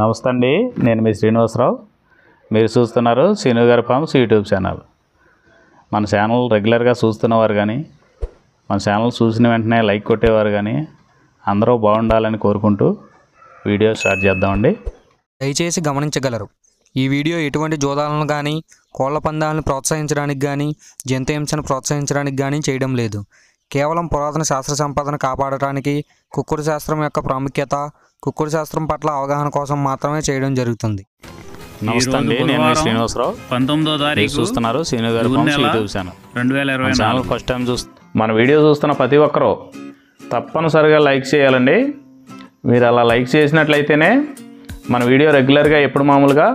నమస్తే అండి నేను మీ శ్రీనివాసరావు మీరు చూస్తున్నారు శ్రీనుగారి ఫార్మ్స్ యూట్యూబ్ ఛానల్ మన ఛానల్ రెగ్యులర్గా చూస్తున్నవారు కానీ మన ఛానల్ చూసిన వెంటనే లైక్ కొట్టేవారు కానీ అందరూ బాగుండాలని కోరుకుంటూ వీడియో స్టార్ట్ చేద్దామండి దయచేసి గమనించగలరు ఈ వీడియో ఎటువంటి జోదాలను కానీ కోళ్ల పందాలను ప్రోత్సహించడానికి కానీ జంతు హింసను ప్రోత్సహించడానికి కానీ చేయడం లేదు కేవలం పురాతన శాస్త్ర సంపాదన కాపాడటానికి కుక్కుడు శాస్త్రం యొక్క ప్రాముఖ్యత కుక్కుడు శాస్త్రం పట్ల అవగాహన కోసం మాత్రమే చేయడం జరుగుతుంది నమస్తే అండి నేను శ్రీనివాసరావు చూస్తున్నారు మన వీడియో చూస్తున్న ప్రతి ఒక్కరూ తప్పనిసరిగా లైక్ చేయాలండి మీరు అలా లైక్ చేసినట్లయితేనే మన వీడియో రెగ్యులర్గా ఎప్పుడు మామూలుగా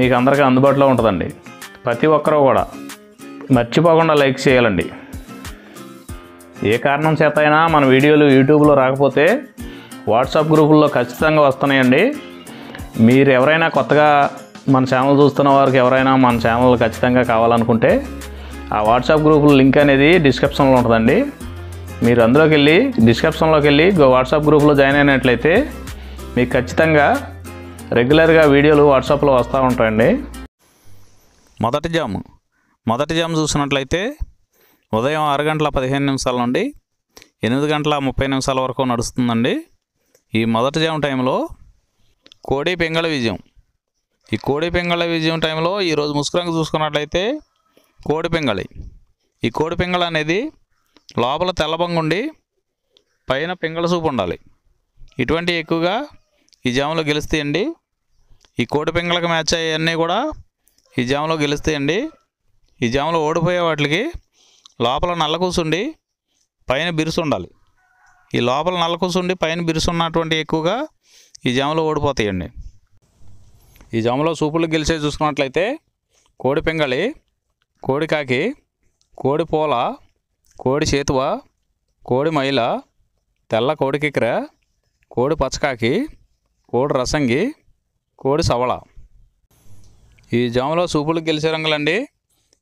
మీకు అందరికీ అందుబాటులో ఉంటుందండి ప్రతి ఒక్కరూ కూడా మర్చిపోకుండా లైక్ చేయాలండి ఏ కారణం చేత అయినా మన వీడియోలు యూట్యూబ్లో రాకపోతే వాట్సాప్ గ్రూపుల్లో ఖచ్చితంగా వస్తున్నాయండి మీరు ఎవరైనా కొత్తగా మన ఛానల్ చూస్తున్న వారికి ఎవరైనా మన ఛానల్ ఖచ్చితంగా కావాలనుకుంటే ఆ వాట్సాప్ గ్రూపుల లింక్ అనేది డిస్క్రిప్షన్లో ఉంటుందండి మీరు అందులోకి వెళ్ళి డిస్క్రిప్షన్లోకి వెళ్ళి వాట్సాప్ గ్రూప్లో జాయిన్ అయినట్లయితే మీకు ఖచ్చితంగా రెగ్యులర్గా వీడియోలు వాట్సాప్లో వస్తూ ఉంటాయండి మొదటి జాము మొదటి జాము చూసినట్లయితే ఉదయం ఆరు గంటల పదిహేను నిమిషాల నుండి ఎనిమిది గంటల ముప్పై నిమిషాల వరకు నడుస్తుందండి ఈ మొదటి జామ్ టైంలో కోడి పెంగళ విజయం ఈ కోడి పెంగళ విజయం టైంలో ఈరోజు ముసుకురంగు చూసుకున్నట్లయితే కోడి పెంగళి ఈ కోడి పెంగళ అనేది లోపల ఉండి పైన పెంగళ సూపు ఉండాలి ఇటువంటి ఎక్కువగా ఈ జాములో గెలుస్తాయండి ఈ కోడి పెంగళకు మ్యాచ్ అయ్యన్నీ కూడా ఈ జాములో గెలుస్తాయండి ఈ జాములో ఓడిపోయే వాటికి లోపల నల్ల కూసుండి పైన బిరుసు ఉండాలి ఈ లోపల నల్లకూసుండి పైన బిరుసున్నటువంటి ఎక్కువగా ఈ జామలో ఓడిపోతాయండి ఈ జామలో సూపులు గెలిచే చూసుకున్నట్లయితే కోడి పింగళి కోడి కాకి కోడి పూల కోడి చేతువ కోడి మైల తెల్ల కోడి కిక్కర కోడి పచ్చకాకి కోడి రసంగి కోడి సవళ ఈ జాములో సూపులు గెలిచే రంగులండి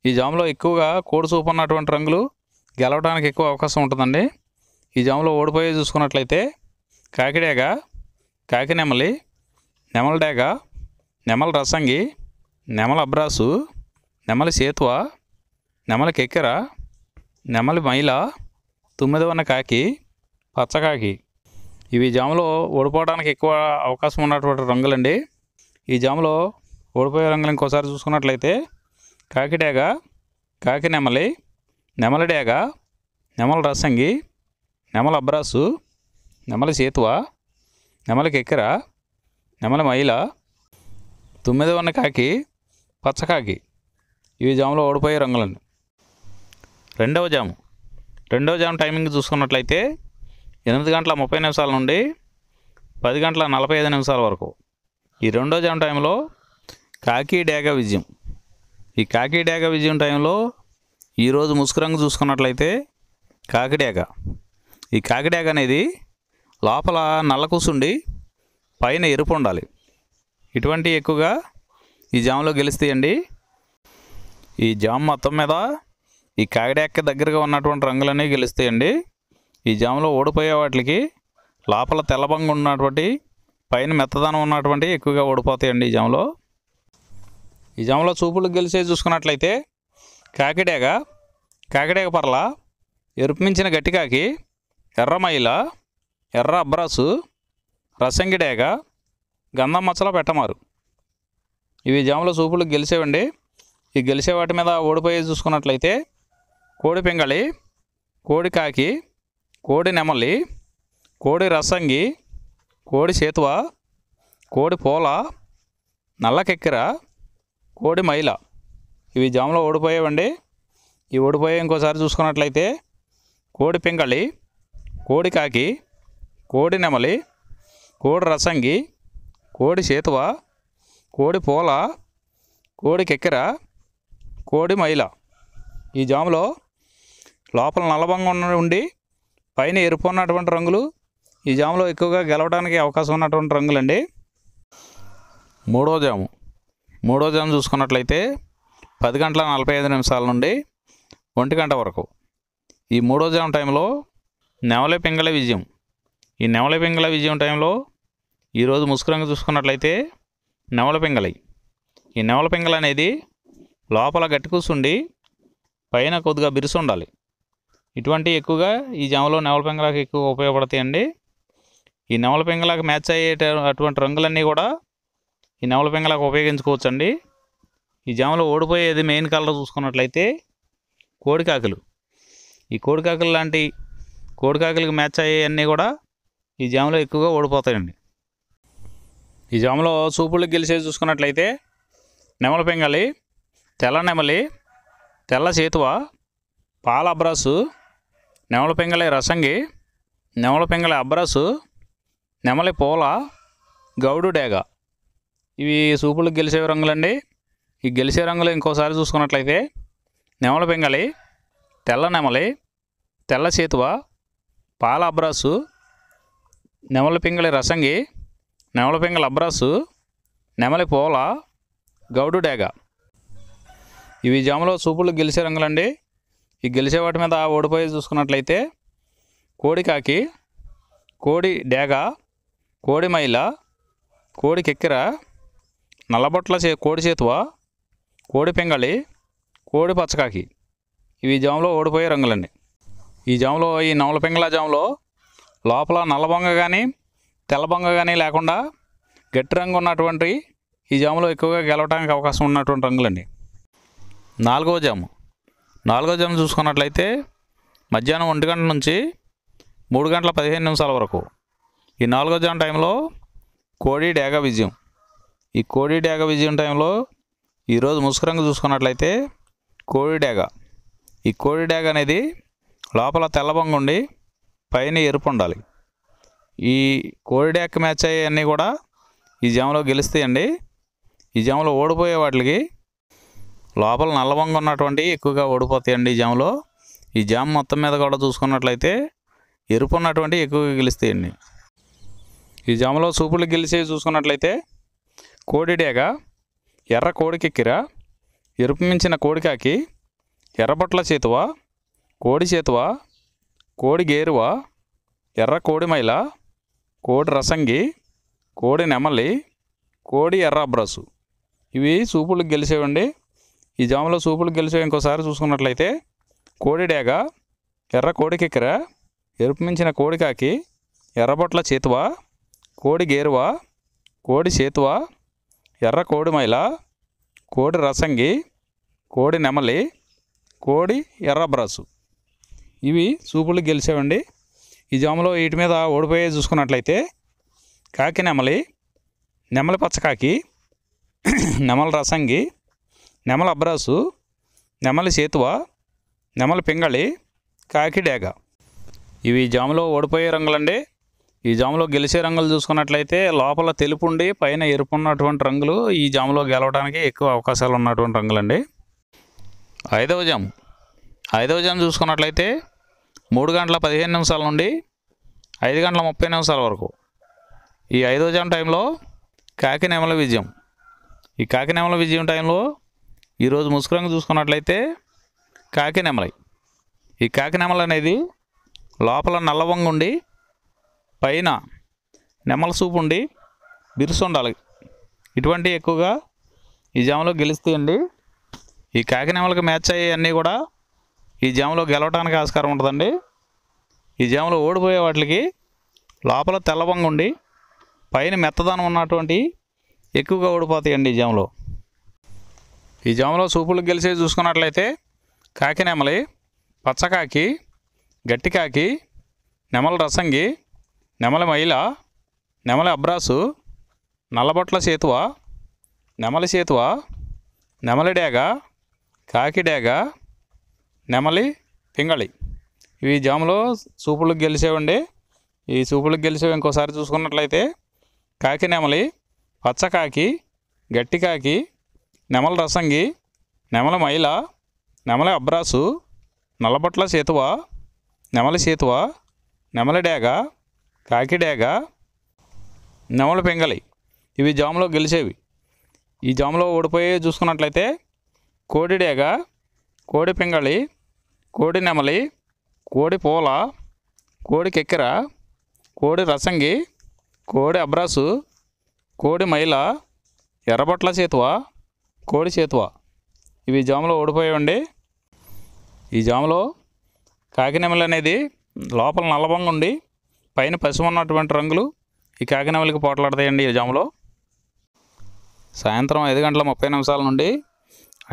ఈ జాములో ఎక్కువగా కోడి సూపు అన్నటువంటి రంగులు గెలవడానికి ఎక్కువ అవకాశం ఉంటుందండి ఈ జాములో ఓడిపోయే చూసుకున్నట్లయితే కాకిడేగ కాకి నెమలడేగ నెమల రసంగి నెమల అబ్రాసు నెమలి సేతువ నెమల కెక్కెర నెమలి మైల ఉన్న కాకి పచ్చకాకి ఇవి జాములో ఓడిపోవడానికి ఎక్కువ అవకాశం ఉన్నటువంటి రంగులండి ఈ జాములో ఓడిపోయే రంగులు ఇంకోసారి చూసుకున్నట్లయితే కాకిడేగ కాకి నెమలి నెమలడేగ నెమల రసంగి నెమల అబ్రాసు నెమల సేతువా నెమల కెక్కరా నెమల మైల తొమ్మిది ఉన్న కాకి పచ్చకాకి ఇవి జాములో ఓడిపోయే రంగులండి రెండవ జాము రెండవ జాము టైమింగ్ చూసుకున్నట్లయితే ఎనిమిది గంటల ముప్పై నిమిషాల నుండి పది గంటల నలభై ఐదు నిమిషాల వరకు ఈ రెండో జాము టైంలో కాకి డేగ విజయం ఈ కాకి డేగ విజయం టైంలో ఈరోజు ముసుకు రంగు చూసుకున్నట్లయితే కాకి కాకిడేగ ఈ కాకిడాక అనేది లోపల నల్ల కూసుండి పైన ఎరుపు ఉండాలి ఇటువంటి ఎక్కువగా ఈ జామ్లో గెలుస్తాయండి ఈ జామ్ మొత్తం మీద ఈ కాకిడాక్కి దగ్గరగా ఉన్నటువంటి రంగులన్నీ గెలుస్తాయండి ఈ జామ్లో ఓడిపోయే వాటికి లోపల తెల్లబంగా ఉన్నటువంటి పైన మెత్తదనం ఉన్నటువంటి ఎక్కువగా ఓడిపోతాయండి ఈ జామ్లో ఈ జామ్లో చూపులు గెలిచే చూసుకున్నట్లయితే కాకిడేగ కాకిడాక పర్ల ఎరుపు మించిన గట్టికాకి ఎర్రమైల ఎర్ర అబ్రాసు రసంగిడేగ గంధం మచ్చల పెట్టమారు ఇవి జాముల సూపులు గెలిచేవండి ఈ గెలిచే వాటి మీద ఓడిపోయి చూసుకున్నట్లయితే కోడి పింగళి కోడి కాకి కోడి నెమలి కోడి రసంగి కోడి సేతువ కోడి పూల నల్లకెక్కిర కోడి మైల ఇవి జాములో ఓడిపోయేవండి ఈ ఓడిపోయే ఇంకోసారి చూసుకున్నట్లయితే కోడి పింగళి కోడికాకి కోడి నెమలి కోడి రసంగి కోడి సేతువ కోడి పూల కోడి కెక్కెర కోడి మైల ఈ జాములో లోపల నల్లబంగా ఉండి పైన ఎరుపు ఉన్నటువంటి రంగులు ఈ జాములో ఎక్కువగా గెలవడానికి అవకాశం ఉన్నటువంటి రంగులండి మూడో జాము మూడో జాము చూసుకున్నట్లయితే పది గంటల నలభై ఐదు నిమిషాల నుండి ఒంటి గంట వరకు ఈ మూడో జాము టైంలో నెవల పెంగళ విజయం ఈ నెవల పెంగళ విజయం టైంలో ఈరోజు ముసుకురంగా చూసుకున్నట్లయితే నెవల పెంగళై ఈ నెవల పెంగళ అనేది లోపల గట్టి కూర్చుండి పైన కొద్దిగా బిరుసు ఉండాలి ఇటువంటి ఎక్కువగా ఈ జమలో నెవల పెంగళకు ఎక్కువ ఉపయోగపడతాయండి ఈ నెవల పెంగళకు మ్యాచ్ అయ్యే అటువంటి రంగులన్నీ కూడా ఈ నెవల పెంగళకు ఉపయోగించుకోవచ్చండి ఈ జమలో ఓడిపోయేది మెయిన్ కలర్ చూసుకున్నట్లయితే కోడికాకులు ఈ కోడికాకులు లాంటి కోడికాకలకి మ్యాచ్ అయ్యేవన్నీ కూడా ఈ జామలో ఎక్కువగా ఓడిపోతాయండి ఈ జాములో సూపులు గెలిచే చూసుకున్నట్లయితే నెమల పెంగళి తెల్ల నెమలి తెల్ల సేతువ పాల అబ్రాసు నెమల పెంగళి రసంగి నెమల పెంగళి అబ్రాసు నెమలి పూల గౌడు డేగ ఇవి సూపులు గెలిచే రంగులండి ఈ గెలిచే రంగులు ఇంకోసారి చూసుకున్నట్లయితే నెమల పెంగళి తెల్ల నెమలి తెల్ల చేతువ పాల అబ్రాసు నెమల పింగళి రసంగి నెమల పింగళి అబ్రాసు నెమలి పోల గౌడు డేగ ఇవి జాములో చూపులు గెలిచే రంగులండి ఈ గెలిచే వాటి మీద ఓడిపోయి చూసుకున్నట్లయితే కోడికాకి కోడి డేగ కోడి మైల కోడి కెక్కిర నల్లబొట్ల చే కోడి చేతువ కోడి పింగళి కోడి పచ్చకాకి ఇవి జాములో ఓడిపోయే రంగులండి ఈ జాములో ఈ నవల పింగళ జాములో లోపల నల్లబొంగ కానీ తెల్లబొంగ కానీ లేకుండా గట్టి రంగు ఉన్నటువంటి ఈ జాములో ఎక్కువగా గెలవడానికి అవకాశం ఉన్నటువంటి రంగులండి నాలుగవ జాము నాలుగవ జాము చూసుకున్నట్లయితే మధ్యాహ్నం ఒంటి గంట నుంచి మూడు గంటల పదిహేను నిమిషాల వరకు ఈ నాలుగో జాము టైంలో కోడి డేగ విజయం ఈ కోడి డేగ విజయం టైంలో ఈరోజు ముసుగు రంగు చూసుకున్నట్లయితే కోడి డేగ ఈ కోడి డేగ అనేది లోపల తెల్లబొంగు ఉండి పైన ఎరుపు ఉండాలి ఈ కోడిడ్యాక్ మ్యాచ్ అయ్యన్నీ కూడా ఈ జమలో గెలుస్తాయండి ఈ జమలో ఓడిపోయే వాటికి లోపల నల్లబొంగ ఉన్నటువంటి ఎక్కువగా ఓడిపోతాయండి ఈ జమలో ఈ జామ్ మొత్తం మీద కూడా చూసుకున్నట్లయితే ఎరుపు ఉన్నటువంటి ఎక్కువగా గెలుస్తాయండి ఈ జమలో సూపులు గెలిచి చూసుకున్నట్లయితే కోడిడేగ ఎర్ర కోడికెక్కిరా ఎరుపు మించిన కోడికాకి ఎర్రబొట్ల చేతువా కోడి చేతువా కోడి గేరువా ఎర్ర కోడి మైల కోడి రసంగి కోడి నెమలి కోడి ఎర్ర అబ్రసు ఇవి సూపులకు గెలిచేవండి ఈ జామలో సూపులకు గెలిచేవి ఇంకోసారి చూసుకున్నట్లయితే కోడి డేగ ఎర్ర కోడి కిక్కెర ఎరుపు మించిన కోడి కాకి ఎర్రబొట్ల చేతువా కోడి గేరువా కోడి చేతువా ఎర్ర కోడి మైల కోడి రసంగి కోడి నెమలి కోడి ఎర్ర బ్రసు ఇవి సూపులు గెలిచావండి ఈ జాములో వీటి మీద ఓడిపోయే చూసుకున్నట్లయితే కాకి నెమలి నెమలి పచ్చకాకి నెమల రసంగి నెమల అబ్రాసు నెమలి సేతువ నెమల పింగళి కాకి డేగ ఇవి జాములో ఓడిపోయే రంగులండి ఈ జాములో గెలిచే రంగులు చూసుకున్నట్లయితే లోపల తెలుపు ఉండి పైన ఎరుపు ఉన్నటువంటి రంగులు ఈ జాములో గెలవడానికి ఎక్కువ అవకాశాలు ఉన్నటువంటి రంగులండి ఐదవ జాము ఐదవ జాము చూసుకున్నట్లయితే మూడు గంటల పదిహేను నిమిషాల నుండి ఐదు గంటల ముప్పై నిమిషాల వరకు ఈ ఐదో జాం టైంలో కాకినేమల విజయం ఈ కాకినేమల విజయం టైంలో ఈరోజు ముసుకురంగు చూసుకున్నట్లయితే కాకినేమలై ఈ కాకినేమల అనేది లోపల నల్లవంగు ఉండి పైన నెమల సూపు ఉండి బిరుసు ఉండాలి ఇటువంటి ఎక్కువగా ఈ జామలో గెలుస్తాయండి ఈ కాకినేమలకు మ్యాచ్ అయ్యేవన్నీ కూడా ఈ జామ్లో గెలవటానికి ఆస్కారం ఉంటుందండి ఈ జామ్లో ఓడిపోయే వాటికి లోపల తెల్లబంగు ఉండి పైన మెత్తదనం ఉన్నటువంటి ఎక్కువగా ఓడిపోతాయండి ఈ జామ్లో ఈ జామ్లో సూపులు గెలిచే చూసుకున్నట్లయితే కాకి నెమలి పచ్చకాకి గట్టికాకి నెమల రసంగి నెమల మైల నెమల అబ్రాసు నల్లబొట్ల సేతువ నెమలి సేతువ నెమలి డేగ కాకి డేగ నెమలి పింగళి ఇవి జాములో సూపులకు గెలిచేవండి ఈ సూపులకు గెలిచేవి ఇంకోసారి చూసుకున్నట్లయితే కాకి నెమలి పచ్చకాకి గట్టికాకి నెమల రసంగి నెమల మైల నెమల అబ్రాసు నల్లబొట్ల సేతువ నెమలి సేతువ నెమలి డేగ కాకి డేగ నెమల పెంగలి ఇవి జాములో గెలిచేవి ఈ జాములో ఓడిపోయి చూసుకున్నట్లయితే కోడి డేగ కోడి పెంగళి కోడి నెమలి కోడి పూల కోడి కెక్కెర కోడి రసంగి కోడి అబ్రాసు కోడి మైల ఎర్రబట్ల చేతువ కోడి చేతువ ఇవి జాములో ఓడిపోయాయండి ఈ జాములో కాకినెమలి అనేది లోపల నల్లబంగా ఉండి పైన పసుపు ఉన్నటువంటి రంగులు ఈ కాకినెమలికి పోట్లాడతాయండి ఈ జాములో సాయంత్రం ఐదు గంటల ముప్పై నిమిషాల నుండి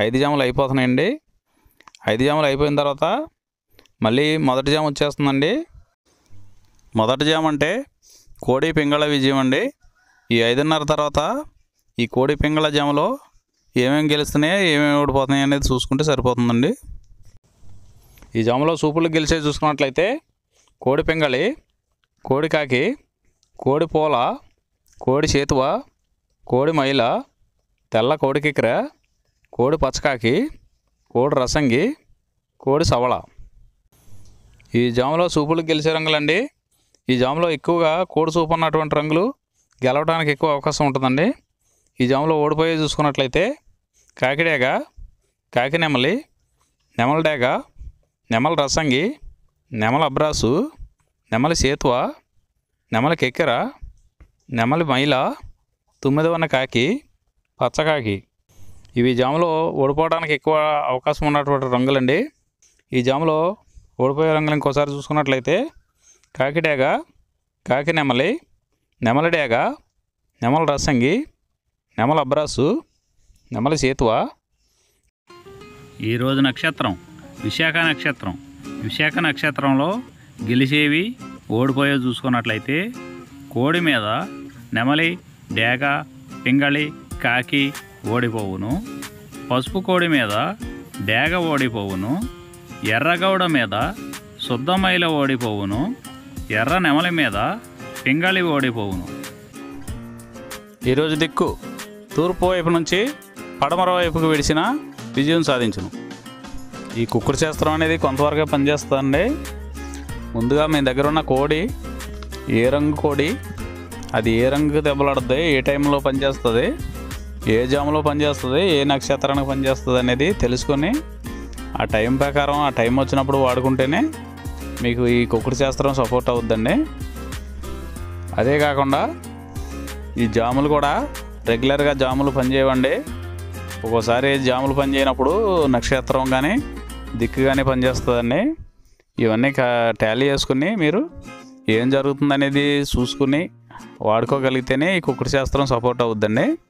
ఐదు జాములు అయిపోతున్నాయండి ఐదు జాములు అయిపోయిన తర్వాత మళ్ళీ మొదటి జాము వచ్చేస్తుందండి మొదటి జాము అంటే కోడి పింగళ విజయం అండి ఈ ఐదున్నర తర్వాత ఈ కోడి పింగళ జాములో ఏమేమి గెలుస్తున్నాయి ఏమేమి ఓడిపోతున్నాయి అనేది చూసుకుంటే సరిపోతుందండి ఈ జాములో సూపులు గెలిచే చూసుకున్నట్లయితే కోడి పింగళి కోడి కాకి కోడి పూల కోడి చేతువ కోడి మైల తెల్ల కోడి కిక్కెర కోడి పచ్చకాకి కోడి రసంగి కోడి సవళ ఈ జాములో సూపులు గెలిచే రంగులండి ఈ జాములో ఎక్కువగా కోడి సూపు ఉన్నటువంటి రంగులు గెలవడానికి ఎక్కువ అవకాశం ఉంటుందండి ఈ జాములో ఓడిపోయి చూసుకున్నట్లయితే కాకిడేగ కాకి నెమలడేగ నెమల రసంగి నెమల అబ్రాసు నెమలి సేతువ నెమలి కెక్కెర నెమలి మైల ఉన్న కాకి పచ్చకాకి ఇవి జాములో ఓడిపోవడానికి ఎక్కువ అవకాశం ఉన్నటువంటి రంగులండి ఈ జాములో ఓడిపోయే రంగులు ఇంకోసారి చూసుకున్నట్లయితే కాకిడేగ కాకి నెమలి నెమలడేగ నెమల రసంగి నెమల అబ్రాసు నెమల సేతువ ఈరోజు నక్షత్రం విశాఖ నక్షత్రం విశాఖ నక్షత్రంలో గెలిచేవి ఓడిపోయే చూసుకున్నట్లయితే కోడి మీద నెమలి డేగ పింగళి కాకి ఓడిపోవును పసుపు కోడి మీద డేగ ఓడిపోవును ఎర్రగౌడ మీద శుద్ధమైల ఓడిపోవును ఎర్ర నెమలి మీద పింగళి ఓడిపోవును ఈరోజు దిక్కు తూర్పు వైపు నుంచి పడమర వైపుకు విడిచిన విజయం సాధించును ఈ కుక్కుడు శాస్త్రం అనేది కొంతవరకే పనిచేస్తుందండి ముందుగా మీ దగ్గర ఉన్న కోడి ఏ రంగు కోడి అది ఏ రంగు దెబ్బలాడుద్ది ఏ టైంలో పనిచేస్తుంది ఏ జాములో పనిచేస్తుంది ఏ నక్షత్రానికి పనిచేస్తుంది అనేది తెలుసుకొని ఆ టైం ప్రకారం ఆ టైం వచ్చినప్పుడు వాడుకుంటేనే మీకు ఈ కుక్కుడు శాస్త్రం సపోర్ట్ అవుద్దండి అదే కాకుండా ఈ జాములు కూడా రెగ్యులర్గా జాములు పనిచేయవండి ఒక్కోసారి జాములు పనిచేయనప్పుడు నక్షత్రం కానీ దిక్కు కానీ పనిచేస్తుందండి ఇవన్నీ ట్యాలీ చేసుకుని మీరు ఏం జరుగుతుందనేది చూసుకుని వాడుకోగలిగితేనే ఈ కుక్కుడు శాస్త్రం సపోర్ట్ అవుద్దండి